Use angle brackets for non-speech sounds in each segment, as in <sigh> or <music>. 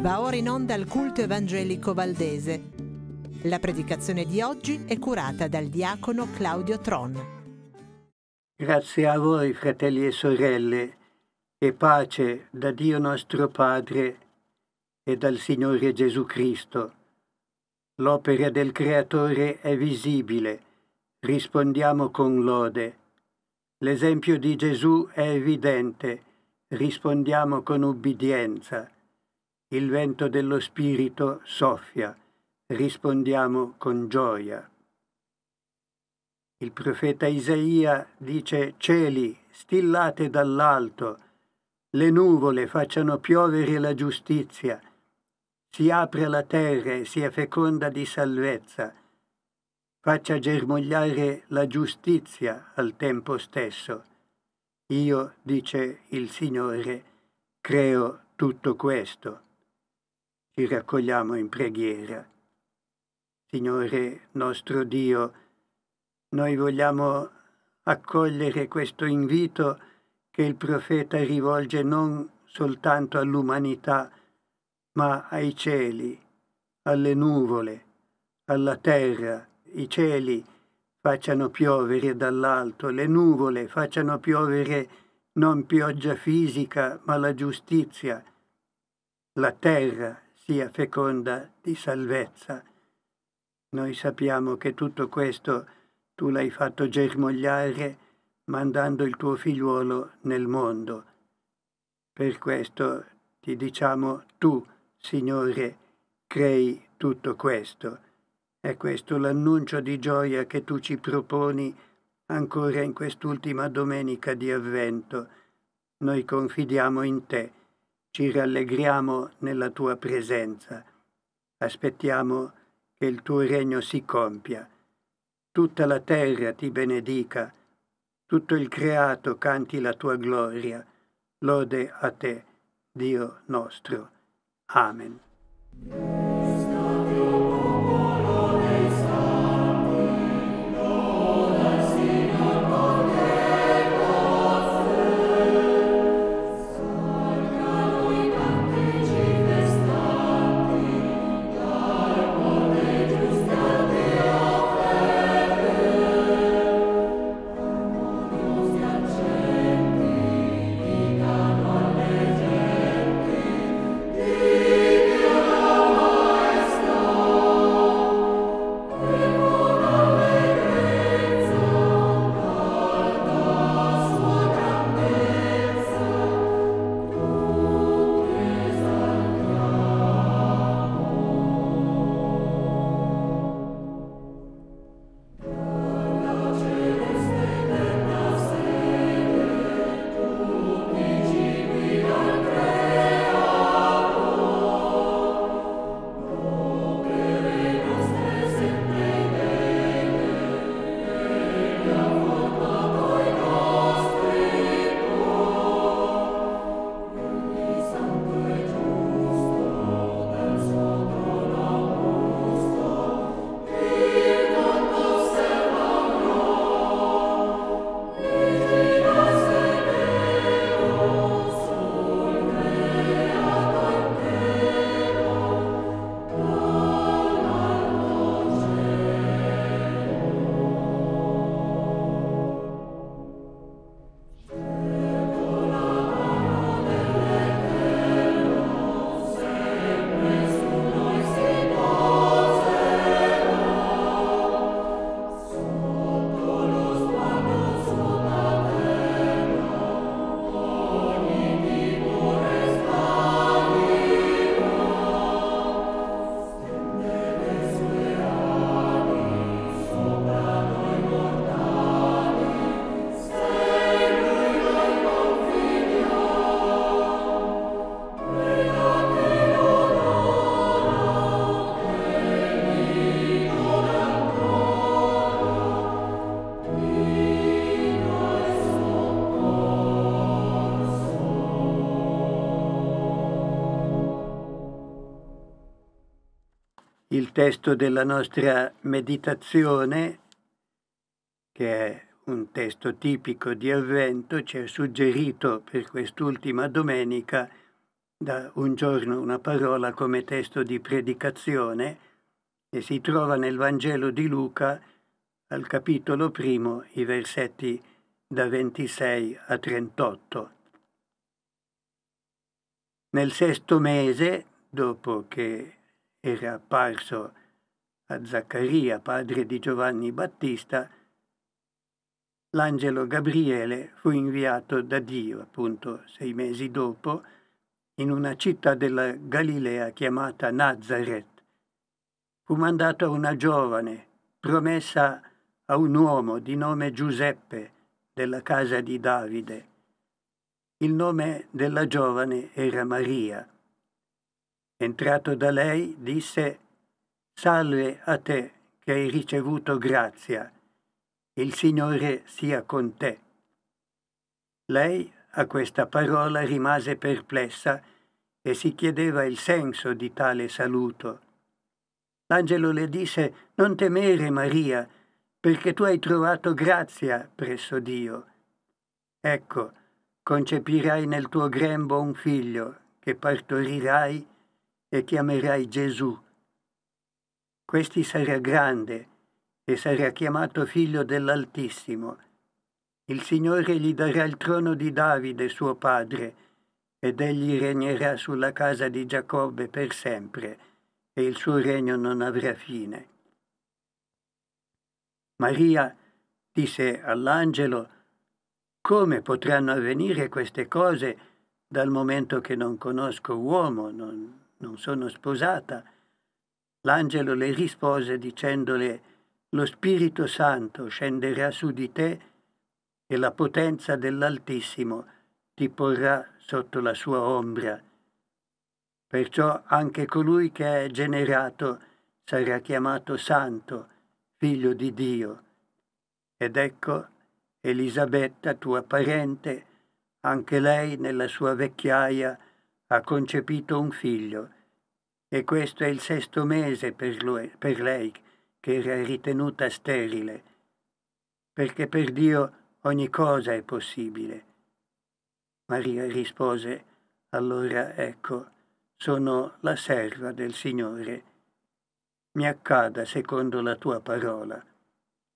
Va ora in onda al culto evangelico valdese. La predicazione di oggi è curata dal diacono Claudio Tron. Grazie a voi, fratelli e sorelle, e pace da Dio nostro Padre e dal Signore Gesù Cristo. L'opera del Creatore è visibile rispondiamo con lode. L'esempio di Gesù è evidente, rispondiamo con ubbidienza. Il vento dello Spirito soffia, rispondiamo con gioia. Il profeta Isaia dice cieli stillate dall'alto, le nuvole facciano piovere la giustizia, si apre la terra e sia feconda di salvezza faccia germogliare la giustizia al tempo stesso. Io, dice il Signore, creo tutto questo. Ci raccogliamo in preghiera. Signore nostro Dio, noi vogliamo accogliere questo invito che il profeta rivolge non soltanto all'umanità, ma ai cieli, alle nuvole, alla terra, i cieli facciano piovere dall'alto, le nuvole facciano piovere non pioggia fisica, ma la giustizia, la terra sia feconda di salvezza. Noi sappiamo che tutto questo tu l'hai fatto germogliare mandando il tuo figliuolo nel mondo. Per questo ti diciamo tu, Signore, crei tutto questo. È questo l'annuncio di gioia che tu ci proponi ancora in quest'ultima domenica di avvento. Noi confidiamo in te, ci rallegriamo nella tua presenza, aspettiamo che il tuo regno si compia. Tutta la terra ti benedica, tutto il creato canti la tua gloria. Lode a te, Dio nostro. Amen. il testo della nostra meditazione, che è un testo tipico di Avvento, ci è suggerito per quest'ultima domenica da un giorno una parola come testo di predicazione e si trova nel Vangelo di Luca al capitolo primo, i versetti da 26 a 38. Nel sesto mese, dopo che era apparso a Zaccaria, padre di Giovanni Battista, l'angelo Gabriele fu inviato da Dio, appunto sei mesi dopo, in una città della Galilea chiamata Nazareth. Fu mandata una giovane, promessa a un uomo di nome Giuseppe, della casa di Davide. Il nome della giovane era Maria. Entrato da lei, disse, Salve a te che hai ricevuto grazia, il Signore sia con te. Lei a questa parola rimase perplessa e si chiedeva il senso di tale saluto. L'angelo le disse, Non temere Maria, perché tu hai trovato grazia presso Dio. Ecco, concepirai nel tuo grembo un figlio che partorirai e chiamerai Gesù. Questi sarà grande e sarà chiamato figlio dell'Altissimo. Il Signore gli darà il trono di Davide suo padre, ed egli regnerà sulla casa di Giacobbe per sempre, e il suo regno non avrà fine. Maria disse all'angelo, come potranno avvenire queste cose dal momento che non conosco uomo, non, non sono sposata. L'angelo le rispose dicendole, lo Spirito Santo scenderà su di te e la potenza dell'Altissimo ti porrà sotto la sua ombra. Perciò anche colui che è generato sarà chiamato santo, figlio di Dio. Ed ecco Elisabetta, tua parente, anche lei nella sua vecchiaia ha concepito un figlio e questo è il sesto mese per, lui, per lei che era ritenuta sterile, perché per Dio ogni cosa è possibile. Maria rispose, allora ecco, sono la serva del Signore, mi accada secondo la tua parola.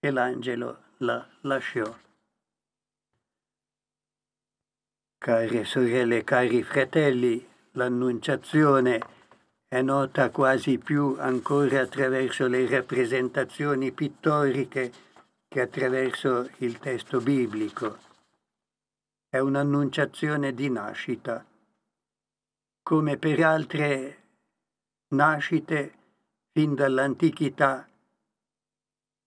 E l'angelo la lasciò. Care sorelle, cari fratelli, l'annunciazione è nota quasi più ancora attraverso le rappresentazioni pittoriche che attraverso il testo biblico. È un'annunciazione di nascita. Come per altre nascite, fin dall'antichità,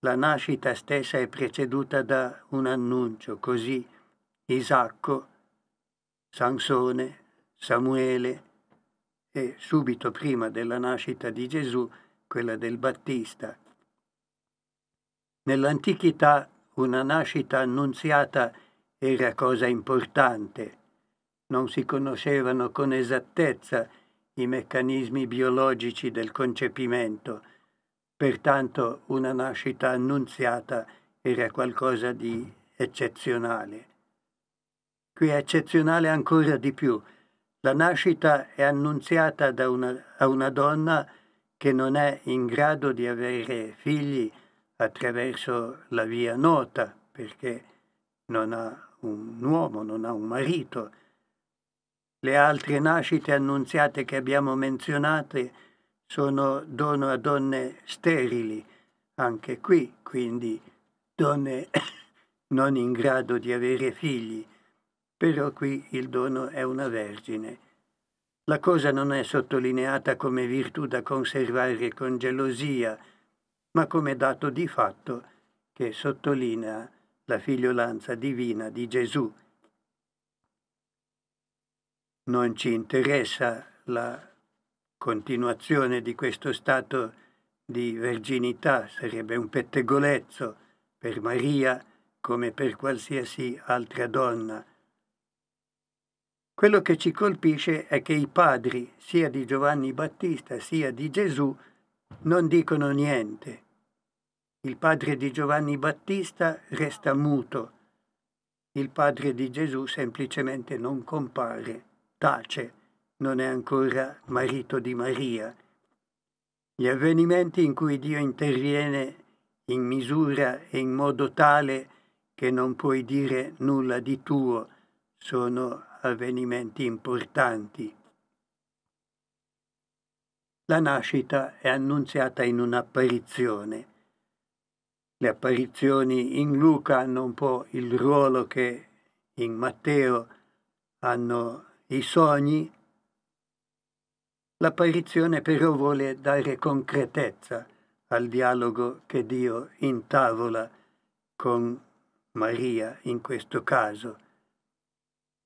la nascita stessa è preceduta da un annuncio, così Isacco Sansone, Samuele e subito prima della nascita di Gesù quella del Battista. Nell'antichità una nascita annunziata era cosa importante. Non si conoscevano con esattezza i meccanismi biologici del concepimento, pertanto una nascita annunziata era qualcosa di eccezionale. Qui è eccezionale ancora di più. La nascita è annunziata una, a una donna che non è in grado di avere figli attraverso la via nota, perché non ha un uomo, non ha un marito. Le altre nascite annunziate che abbiamo menzionate sono dono a donne sterili, anche qui, quindi donne <coughs> non in grado di avere figli. Però qui il dono è una vergine. La cosa non è sottolineata come virtù da conservare con gelosia, ma come dato di fatto che sottolinea la figliolanza divina di Gesù. Non ci interessa la continuazione di questo stato di verginità, sarebbe un pettegolezzo per Maria come per qualsiasi altra donna. Quello che ci colpisce è che i padri, sia di Giovanni Battista sia di Gesù, non dicono niente. Il padre di Giovanni Battista resta muto. Il padre di Gesù semplicemente non compare, tace, non è ancora marito di Maria. Gli avvenimenti in cui Dio interviene in misura e in modo tale che non puoi dire nulla di tuo sono avvenimenti importanti. La nascita è annunziata in un'apparizione. Le apparizioni in Luca hanno un po' il ruolo che in Matteo hanno i sogni. L'apparizione però vuole dare concretezza al dialogo che Dio intavola con Maria in questo caso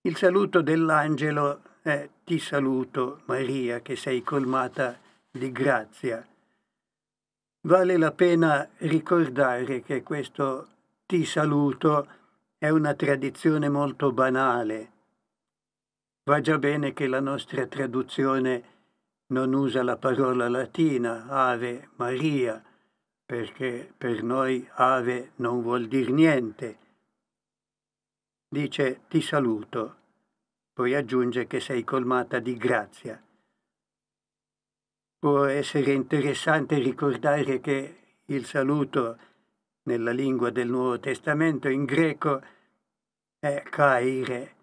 il saluto dell'angelo è ti saluto Maria che sei colmata di grazia. Vale la pena ricordare che questo ti saluto è una tradizione molto banale. Va già bene che la nostra traduzione non usa la parola latina Ave Maria, perché per noi Ave non vuol dire niente dice ti saluto, poi aggiunge che sei colmata di grazia. Può essere interessante ricordare che il saluto nella lingua del Nuovo Testamento in greco è caire,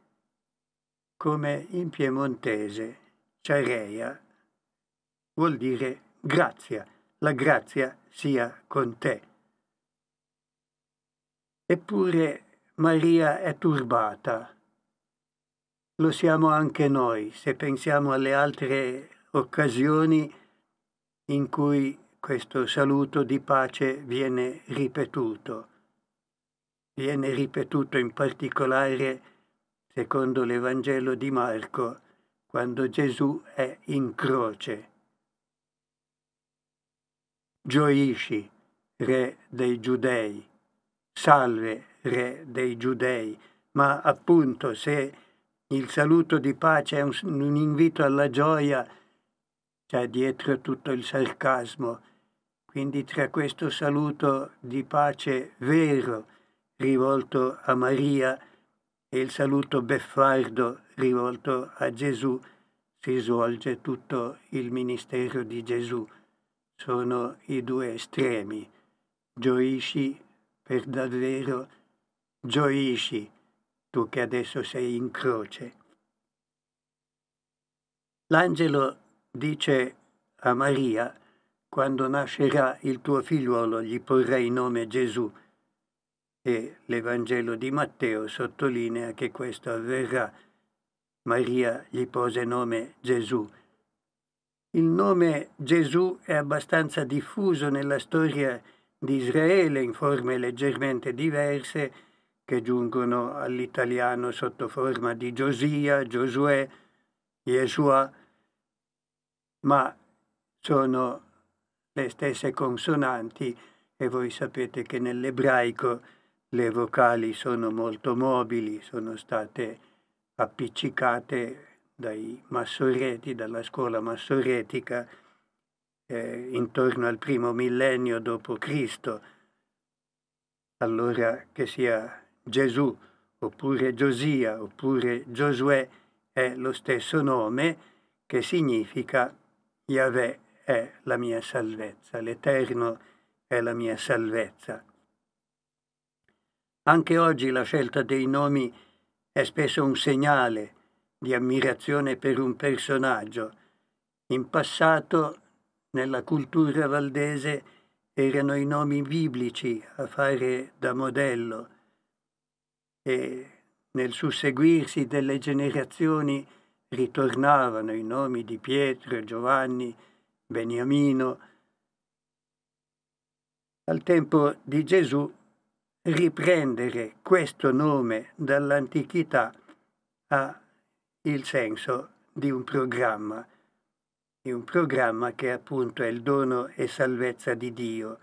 come in piemontese careia, vuol dire grazia, la grazia sia con te. Eppure Maria è turbata. Lo siamo anche noi se pensiamo alle altre occasioni in cui questo saluto di pace viene ripetuto. Viene ripetuto in particolare secondo l'Evangelo di Marco, quando Gesù è in croce. Gioisci, re dei giudei, salve, re dei giudei, ma appunto se il saluto di pace è un, un invito alla gioia, c'è dietro tutto il sarcasmo. Quindi tra questo saluto di pace vero rivolto a Maria e il saluto beffardo rivolto a Gesù si svolge tutto il ministero di Gesù. Sono i due estremi. Gioisci per davvero gioisci tu che adesso sei in croce. L'angelo dice a Maria, quando nascerà il tuo figliuolo gli porrai nome Gesù e l'Evangelo di Matteo sottolinea che questo avverrà. Maria gli pose nome Gesù. Il nome Gesù è abbastanza diffuso nella storia di Israele in forme leggermente diverse, che giungono all'italiano sotto forma di Giosia, Giosuè, Yeshua, ma sono le stesse consonanti e voi sapete che nell'ebraico le vocali sono molto mobili, sono state appiccicate dai massoreti, dalla scuola massoretica, eh, intorno al primo millennio d.C., allora che sia Gesù, oppure Giosia, oppure Giosuè è lo stesso nome che significa Yahweh è la mia salvezza, l'Eterno è la mia salvezza. Anche oggi la scelta dei nomi è spesso un segnale di ammirazione per un personaggio. In passato, nella cultura valdese, erano i nomi biblici a fare da modello e nel susseguirsi delle generazioni ritornavano i nomi di Pietro, Giovanni, Beniamino. Al tempo di Gesù riprendere questo nome dall'antichità ha il senso di un programma, di un programma che appunto è il dono e salvezza di Dio,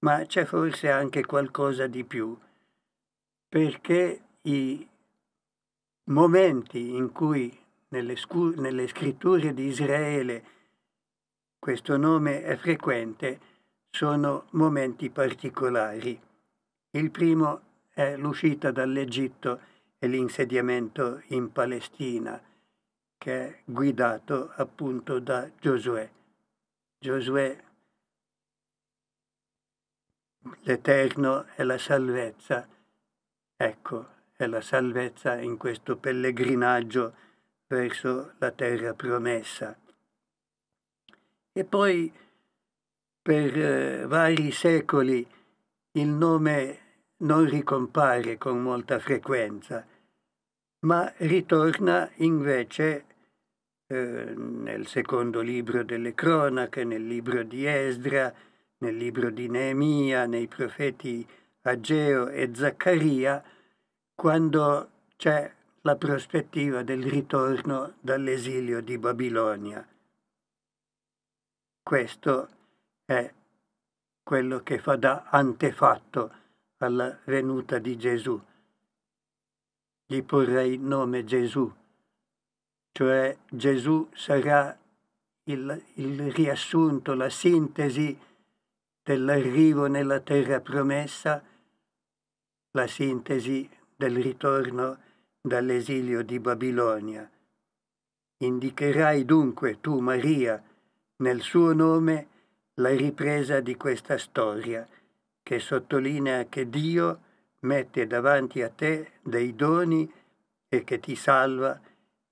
ma c'è forse anche qualcosa di più perché i momenti in cui nelle, nelle scritture di Israele questo nome è frequente sono momenti particolari. Il primo è l'uscita dall'Egitto e l'insediamento in Palestina, che è guidato appunto da Giosuè. Giosuè, l'Eterno è la salvezza Ecco, è la salvezza in questo pellegrinaggio verso la terra promessa. E poi per eh, vari secoli il nome non ricompare con molta frequenza, ma ritorna invece eh, nel secondo libro delle cronache, nel libro di Esdra, nel libro di Neemia, nei profeti Ageo e Zaccaria quando c'è la prospettiva del ritorno dall'esilio di Babilonia. Questo è quello che fa da antefatto alla venuta di Gesù. Gli porrei nome Gesù, cioè Gesù sarà il, il riassunto, la sintesi dell'arrivo nella terra promessa la sintesi del ritorno dall'esilio di Babilonia. Indicherai dunque tu, Maria, nel suo nome la ripresa di questa storia, che sottolinea che Dio mette davanti a te dei doni e che ti salva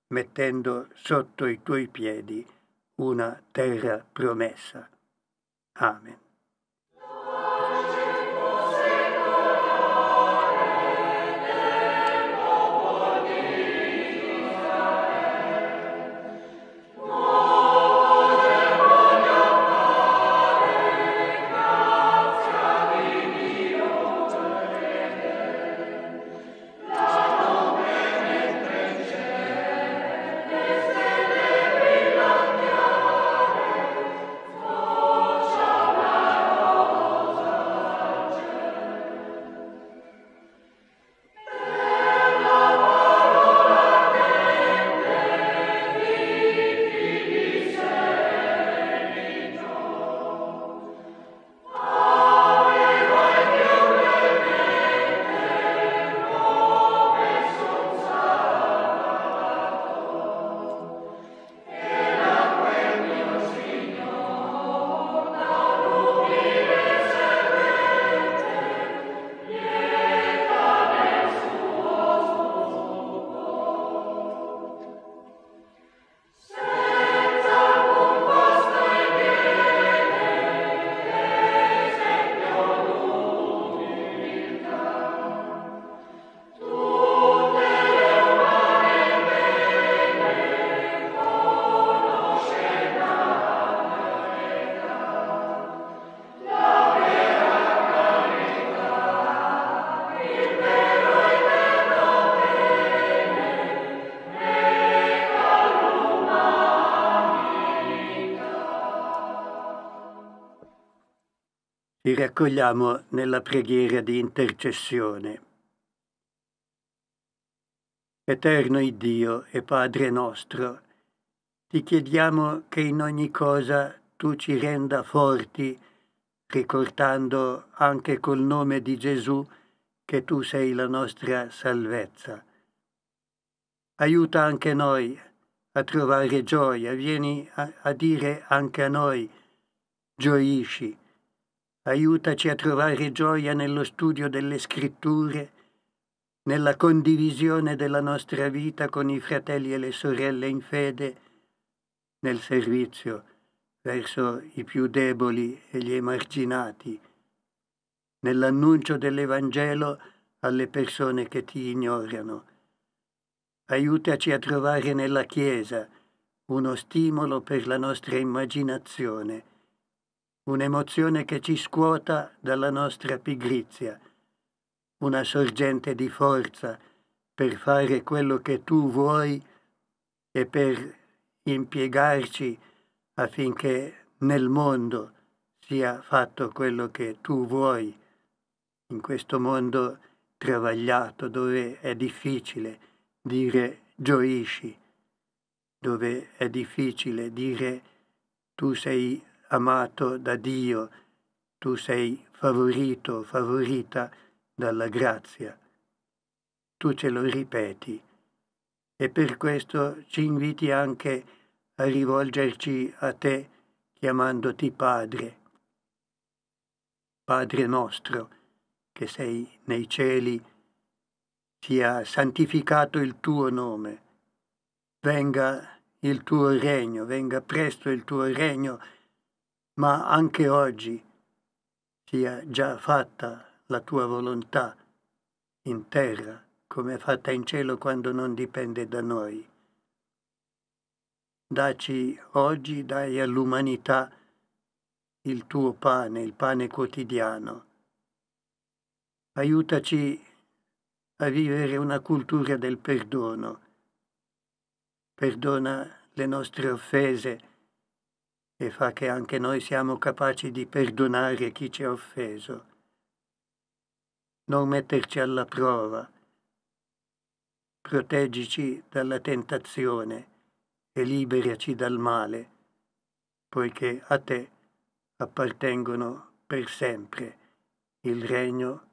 mettendo sotto i tuoi piedi una terra promessa. Amen. accogliamo nella preghiera di intercessione. Eterno Iddio e Padre nostro, ti chiediamo che in ogni cosa tu ci renda forti, ricordando anche col nome di Gesù che tu sei la nostra salvezza. Aiuta anche noi a trovare gioia, vieni a, a dire anche a noi, gioisci aiutaci a trovare gioia nello studio delle scritture, nella condivisione della nostra vita con i fratelli e le sorelle in fede, nel servizio verso i più deboli e gli emarginati, nell'annuncio dell'Evangelo alle persone che ti ignorano. Aiutaci a trovare nella Chiesa uno stimolo per la nostra immaginazione, un'emozione che ci scuota dalla nostra pigrizia, una sorgente di forza per fare quello che tu vuoi e per impiegarci affinché nel mondo sia fatto quello che tu vuoi, in questo mondo travagliato dove è difficile dire gioisci, dove è difficile dire tu sei amato da Dio, tu sei favorito, favorita dalla grazia. Tu ce lo ripeti e per questo ci inviti anche a rivolgerci a te chiamandoti Padre. Padre nostro, che sei nei cieli, sia santificato il tuo nome, venga il tuo regno, venga presto il tuo regno ma anche oggi sia già fatta la tua volontà in terra come è fatta in cielo quando non dipende da noi. Daci oggi, dai all'umanità il tuo pane, il pane quotidiano. Aiutaci a vivere una cultura del perdono. Perdona le nostre offese e fa che anche noi siamo capaci di perdonare chi ci ha offeso. Non metterci alla prova. Proteggici dalla tentazione e liberaci dal male, poiché a te appartengono per sempre il regno,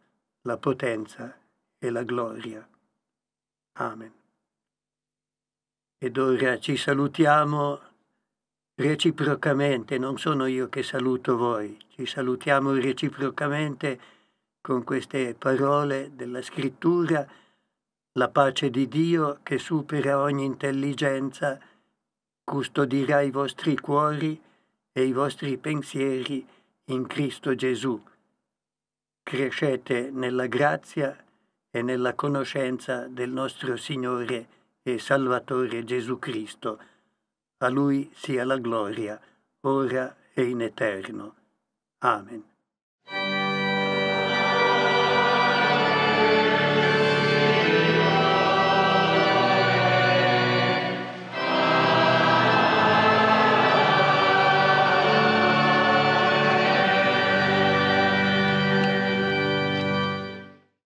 la potenza e la gloria. Amen. Ed ora ci salutiamo reciprocamente, non sono io che saluto voi, ci salutiamo reciprocamente con queste parole della scrittura, la pace di Dio che supera ogni intelligenza custodirà i vostri cuori e i vostri pensieri in Cristo Gesù. Crescete nella grazia e nella conoscenza del nostro Signore e Salvatore Gesù Cristo. A lui sia la gloria, ora e in eterno. Amen.